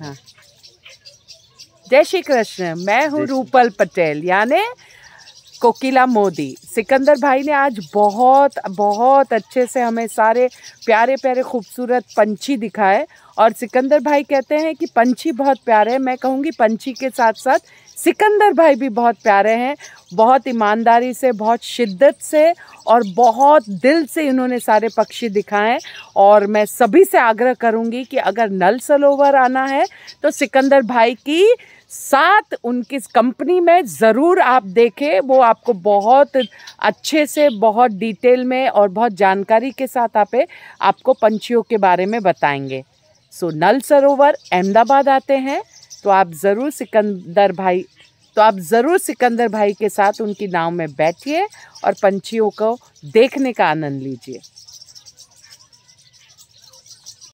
हाँ जय श्री कृष्ण मैं हूँ रूपल पटेल यानी कोकिला मोदी सिकंदर भाई ने आज बहुत बहुत अच्छे से हमें सारे प्यारे प्यारे खूबसूरत पंछी दिखाए और सिकंदर भाई कहते हैं कि पंछी बहुत प्यारे हैं मैं कहूँगी पंछी के साथ साथ सिकंदर भाई भी बहुत प्यारे हैं बहुत ईमानदारी से बहुत शिद्दत से और बहुत दिल से इन्होंने सारे पक्षी दिखाएं और मैं सभी से आग्रह करूँगी कि अगर नल सलोवर आना है तो सिकंदर भाई की साथ उनकी कंपनी में ज़रूर आप देखें वो आपको बहुत अच्छे से बहुत डिटेल में और बहुत जानकारी के साथ आप आपको पंछियों के बारे में बताएंगे सो नल सरोवर अहमदाबाद आते हैं तो आप ज़रूर सिकंदर भाई तो आप ज़रूर सिकंदर भाई के साथ उनकी नाव में बैठिए और पंछियों को देखने का आनंद लीजिए